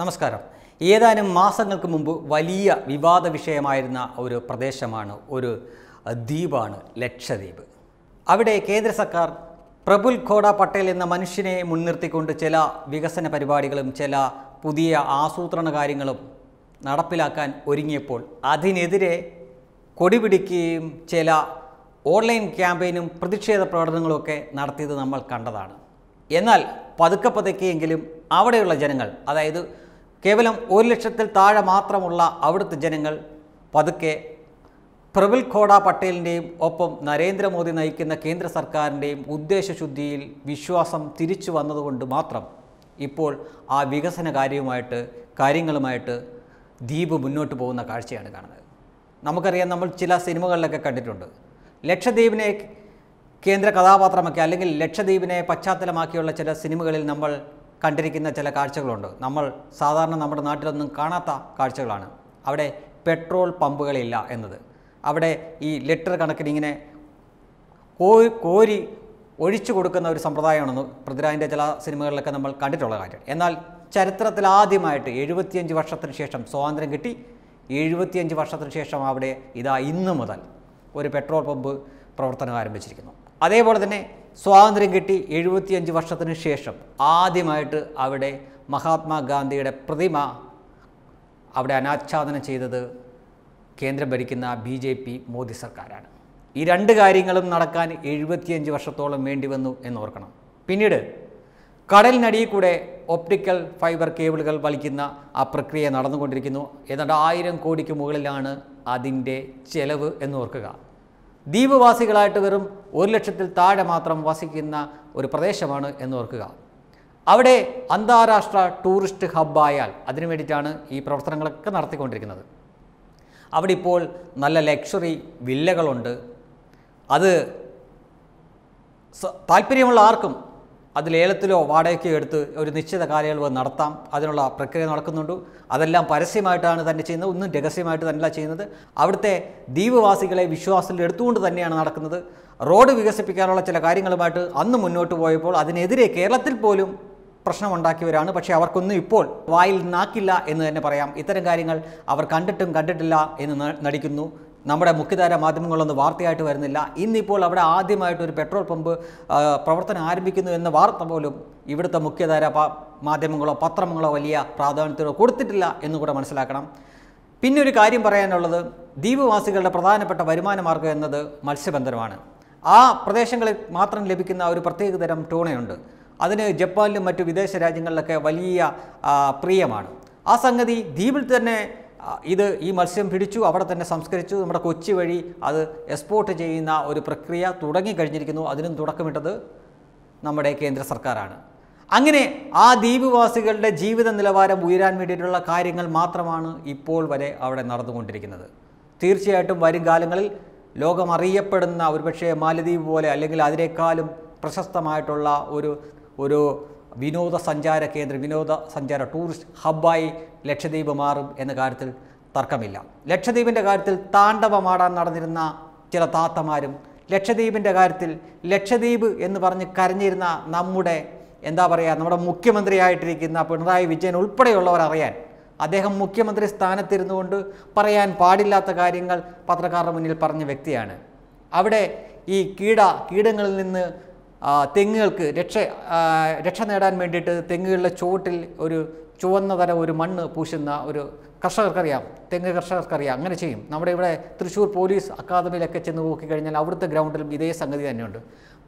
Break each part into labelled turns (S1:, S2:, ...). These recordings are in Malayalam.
S1: നമസ്കാരം ഏതാനും മാസങ്ങൾക്ക് മുമ്പ് വലിയ വിവാദ വിഷയമായിരുന്ന ഒരു പ്രദേശമാണ് ഒരു ദ്വീപാണ് ലക്ഷദ്വീപ് അവിടെ കേന്ദ്ര സർക്കാർ പ്രഫുൽ ഖോഡ പട്ടേൽ എന്ന മനുഷ്യനെ മുൻനിർത്തിക്കൊണ്ട് ചില വികസന പരിപാടികളും ചില പുതിയ ആസൂത്രണ കാര്യങ്ങളും നടപ്പിലാക്കാൻ ഒരുങ്ങിയപ്പോൾ അതിനെതിരെ കൊടിപിടിക്കുകയും ചില ഓൺലൈൻ ക്യാമ്പയിനും പ്രതിഷേധ പ്രവർത്തനങ്ങളുമൊക്കെ നടത്തിയത് നമ്മൾ കണ്ടതാണ് എന്നാൽ പതുക്കെ പതുക്കെയെങ്കിലും അവിടെയുള്ള ജനങ്ങൾ അതായത് കേവലം ഒരു ലക്ഷത്തിൽ താഴെ മാത്രമുള്ള അവിടുത്തെ ജനങ്ങൾ പതുക്കെ പ്രബിൽ ഖോഡ പട്ടേലിൻ്റെയും ഒപ്പം നരേന്ദ്രമോദി നയിക്കുന്ന കേന്ദ്ര സർക്കാരിൻ്റെയും ഉദ്ദേശശുദ്ധിയിൽ വിശ്വാസം തിരിച്ചു വന്നതുകൊണ്ട് മാത്രം ഇപ്പോൾ ആ വികസന കാര്യവുമായിട്ട് കാര്യങ്ങളുമായിട്ട് ദ്വീപ് മുന്നോട്ട് പോകുന്ന കാഴ്ചയാണ് കാണുന്നത് നമുക്കറിയാം നമ്മൾ ചില സിനിമകളിലൊക്കെ കണ്ടിട്ടുണ്ട് ലക്ഷദ്വീപിനെ കേന്ദ്ര കഥാപാത്രമൊക്കെ അല്ലെങ്കിൽ ലക്ഷദ്വീപിനെ പശ്ചാത്തലമാക്കിയുള്ള ചില സിനിമകളിൽ നമ്മൾ കണ്ടിരിക്കുന്ന ചില കാഴ്ചകളുണ്ട് നമ്മൾ സാധാരണ നമ്മുടെ നാട്ടിലൊന്നും കാണാത്ത കാഴ്ചകളാണ് അവിടെ പെട്രോൾ പമ്പുകളില്ല എന്നത് അവിടെ ഈ ലിറ്റർ കണക്കിന് ഇങ്ങനെ കോരി കോരി ഒഴിച്ചു കൊടുക്കുന്ന ഒരു സമ്പ്രദായമാണെന്ന് പൃഥ്വിരാജിൻ്റെ ചില സിനിമകളിലൊക്കെ നമ്മൾ കണ്ടിട്ടുള്ള കാര്യം എന്നാൽ ചരിത്രത്തിൽ ആദ്യമായിട്ട് എഴുപത്തിയഞ്ച് വർഷത്തിന് ശേഷം സ്വാതന്ത്ര്യം കിട്ടി എഴുപത്തിയഞ്ച് വർഷത്തിന് ശേഷം അവിടെ ഇതാ ഇന്ന് മുതൽ ഒരു പെട്രോൾ പമ്പ് പ്രവർത്തനം ആരംഭിച്ചിരിക്കുന്നു അതേപോലെ തന്നെ സ്വാതന്ത്ര്യം കിട്ടി എഴുപത്തിയഞ്ച് വർഷത്തിന് ശേഷം ആദ്യമായിട്ട് അവിടെ മഹാത്മാഗാന്ധിയുടെ പ്രതിമ അവിടെ അനാച്ഛാദനം ചെയ്തത് കേന്ദ്രം ഭരിക്കുന്ന ബി ജെ പി മോദി സർക്കാരാണ് ഈ രണ്ട് കാര്യങ്ങളും നടക്കാൻ എഴുപത്തിയഞ്ച് വർഷത്തോളം വേണ്ടി വന്നു എന്നോർക്കണം പിന്നീട് കടലിനടിയിൽ കൂടെ ഒപ്റ്റിക്കൽ ഫൈബർ കേബിളുകൾ വലിക്കുന്ന ആ പ്രക്രിയ നടന്നുകൊണ്ടിരിക്കുന്നു ഏതാണ്ട് ആയിരം കോടിക്ക് മുകളിലാണ് അതിൻ്റെ ചെലവ് എന്നോർക്കുക ദ്വീപവാസികളായിട്ട് വെറും ഒരു ലക്ഷത്തിൽ താഴെ മാത്രം വസിക്കുന്ന ഒരു പ്രദേശമാണ് എന്ന് ഓർക്കുക അവിടെ അന്താരാഷ്ട്ര ടൂറിസ്റ്റ് ഹബ്ബായാൽ അതിനു വേണ്ടിയിട്ടാണ് ഈ പ്രവർത്തനങ്ങളൊക്കെ നടത്തിക്കൊണ്ടിരിക്കുന്നത് അവിടെ ഇപ്പോൾ നല്ല ലക്ഷറി വില്ലകളുണ്ട് അത് താല്പര്യമുള്ള ആർക്കും അത് ലേലത്തിലോ വാടകയ്ക്കോ എടുത്ത് ഒരു നിശ്ചിത കാലയളവ് നടത്താം അതിനുള്ള പ്രക്രിയ നടക്കുന്നുണ്ട് അതെല്ലാം പരസ്യമായിട്ടാണ് തന്നെ ചെയ്യുന്നത് ഒന്നും രഹസ്യമായിട്ട് തന്നെയല്ല ചെയ്യുന്നത് അവിടുത്തെ ദ്വീപവാസികളെ വിശ്വാസത്തിൽ എടുത്തുകൊണ്ട് തന്നെയാണ് നടക്കുന്നത് റോഡ് വികസിപ്പിക്കാനുള്ള ചില കാര്യങ്ങളുമായിട്ട് അന്ന് മുന്നോട്ട് പോയപ്പോൾ അതിനെതിരെ കേരളത്തിൽ പോലും പ്രശ്നമുണ്ടാക്കിയവരാണ് പക്ഷേ അവർക്കൊന്നും ഇപ്പോൾ വായിൽ നാക്കില്ല എന്ന് തന്നെ പറയാം ഇത്തരം കാര്യങ്ങൾ അവർ കണ്ടിട്ടും കണ്ടിട്ടില്ല എന്ന് നടിക്കുന്നു നമ്മുടെ മുഖ്യധാര മാധ്യമങ്ങളൊന്നും വാർത്തയായിട്ട് വരുന്നില്ല ഇന്നിപ്പോൾ അവിടെ ആദ്യമായിട്ട് ഒരു പെട്രോൾ പമ്പ് പ്രവർത്തനം ആരംഭിക്കുന്നു എന്ന വാർത്ത പോലും ഇവിടുത്തെ മുഖ്യധാര മാധ്യമങ്ങളോ പത്രങ്ങളോ വലിയ പ്രാധാന്യത്തിനോ കൊടുത്തിട്ടില്ല എന്ന് കൂടെ മനസ്സിലാക്കണം പിന്നെ ഒരു കാര്യം പറയാനുള്ളത് ദ്വീപവാസികളുടെ പ്രധാനപ്പെട്ട വരുമാന മാർഗം എന്നത് മത്സ്യബന്ധനമാണ് ആ പ്രദേശങ്ങളിൽ മാത്രം ലഭിക്കുന്ന ഒരു പ്രത്യേകതരം ടൂണയുണ്ട് അതിന് ജപ്പാനിലും മറ്റു വിദേശ രാജ്യങ്ങളിലൊക്കെ വലിയ പ്രിയമാണ് ആ സംഗതി ദ്വീപിൽ തന്നെ ഇത് ഈ മത്സ്യം പിടിച്ചു അവിടെ തന്നെ സംസ്കരിച്ചു നമ്മുടെ കൊച്ചി വഴി അത് എക്സ്പോർട്ട് ചെയ്യുന്ന ഒരു പ്രക്രിയ തുടങ്ങിക്കഴിഞ്ഞിരിക്കുന്നു അതിനും തുടക്കമിട്ടത് നമ്മുടെ കേന്ദ്ര സർക്കാരാണ് അങ്ങനെ ആ ദ്വീപ്വാസികളുടെ ജീവിത നിലവാരം ഉയരാൻ വേണ്ടിയിട്ടുള്ള കാര്യങ്ങൾ മാത്രമാണ് ഇപ്പോൾ വരെ അവിടെ നടന്നുകൊണ്ടിരിക്കുന്നത് തീർച്ചയായിട്ടും വരും കാലങ്ങളിൽ ലോകം അറിയപ്പെടുന്ന മാലദ്വീപ് പോലെ അല്ലെങ്കിൽ അതിനേക്കാളും പ്രശസ്തമായിട്ടുള്ള ഒരു ഒരു വിനോദസഞ്ചാര കേന്ദ്രം വിനോദസഞ്ചാര ടൂറിസ്റ്റ് ഹബ്ബായി ലക്ഷദ്വീപ് മാറും എന്ന കാര്യത്തിൽ തർക്കമില്ല ലക്ഷദ്വീപിൻ്റെ കാര്യത്തിൽ താണ്ഡവമാടാൻ നടന്നിരുന്ന ചില താത്തമാരും ലക്ഷദ്വീപിൻ്റെ കാര്യത്തിൽ ലക്ഷദ്വീപ് എന്ന് പറഞ്ഞ് കരഞ്ഞിരുന്ന നമ്മുടെ എന്താ പറയുക നമ്മുടെ മുഖ്യമന്ത്രിയായിട്ടിരിക്കുന്ന പിണറായി വിജയൻ ഉൾപ്പെടെയുള്ളവർ അറിയാൻ അദ്ദേഹം മുഖ്യമന്ത്രി സ്ഥാനത്തിരുന്നുകൊണ്ട് പറയാൻ പാടില്ലാത്ത കാര്യങ്ങൾ പത്രക്കാരുടെ മുന്നിൽ പറഞ്ഞ വ്യക്തിയാണ് അവിടെ ഈ കീട കീടങ്ങളിൽ നിന്ന് തെങ്ങുകൾക്ക് രക്ഷ രക്ഷ നേടാൻ വേണ്ടിയിട്ട് തെങ്ങുകളുടെ ചുവട്ടിൽ ഒരു ചുവന്ന തര ഒരു മണ്ണ് പൂശുന്ന ഒരു കർഷകർക്കറിയാം തെങ്ങ് കർഷകർക്കറിയാം അങ്ങനെ ചെയ്യും നമ്മുടെ ഇവിടെ തൃശ്ശൂർ പോലീസ് അക്കാദമിയിലൊക്കെ ചെന്ന് നോക്കിക്കഴിഞ്ഞാൽ അവിടുത്തെ ഗ്രൗണ്ടിലും ഇതേ സംഗതി തന്നെയുണ്ട്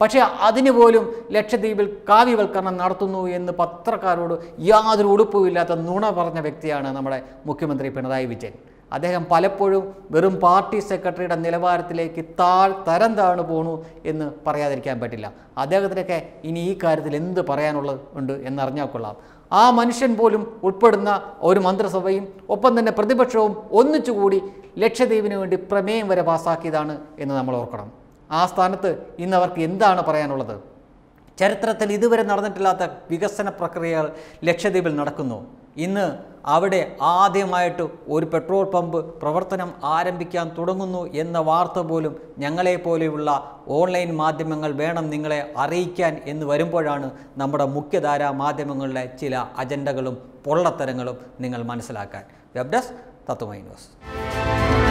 S1: പക്ഷേ അതിന് പോലും ലക്ഷദ്വീപിൽ കാവ്യവൽക്കരണം നടത്തുന്നു എന്ന് പത്രക്കാരോട് യാതൊരു ഉടുപ്പുമില്ലാത്ത നുണ പറഞ്ഞ വ്യക്തിയാണ് നമ്മുടെ മുഖ്യമന്ത്രി പിണറായി വിജയൻ അദ്ദേഹം പലപ്പോഴും വെറും പാർട്ടി സെക്രട്ടറിയുടെ നിലവാരത്തിലേക്ക് താൾ തരം താഴ്ന്നു പോണു എന്ന് പറയാതിരിക്കാൻ പറ്റില്ല അദ്ദേഹത്തിനൊക്കെ ഇനി ഈ കാര്യത്തിൽ എന്ത് പറയാനുള്ളത് ഉണ്ട് എന്നറിഞ്ഞാൽ കൊള്ളാം ആ മനുഷ്യൻ പോലും ഉൾപ്പെടുന്ന ഒരു മന്ത്രിസഭയും ഒപ്പം തന്നെ പ്രതിപക്ഷവും ഒന്നിച്ചുകൂടി ലക്ഷദ്വീപിന് വേണ്ടി പ്രമേയം വരെ പാസാക്കിയതാണ് എന്ന് നമ്മൾ ഓർക്കണം ആ സ്ഥാനത്ത് ഇന്ന് അവർക്ക് എന്താണ് പറയാനുള്ളത് ചരിത്രത്തിൽ ഇതുവരെ നടന്നിട്ടില്ലാത്ത വികസന പ്രക്രിയകൾ ലക്ഷദ്വീപിൽ നടക്കുന്നു ഇന്ന് അവിടെ ആദ്യമായിട്ട് ഒരു പെട്രോൾ പമ്പ് പ്രവർത്തനം ആരംഭിക്കാൻ തുടങ്ങുന്നു എന്ന വാർത്ത പോലും ഞങ്ങളെപ്പോലെയുള്ള ഓൺലൈൻ മാധ്യമങ്ങൾ വേണം നിങ്ങളെ അറിയിക്കാൻ എന്ന് വരുമ്പോഴാണ് നമ്മുടെ മുഖ്യധാരാ മാധ്യമങ്ങളിലെ ചില അജണ്ടകളും പൊള്ളത്തരങ്ങളും നിങ്ങൾ മനസ്സിലാക്കാൻ വെബ് ഡെസ്ക് തത്വമൈ ന്യൂസ്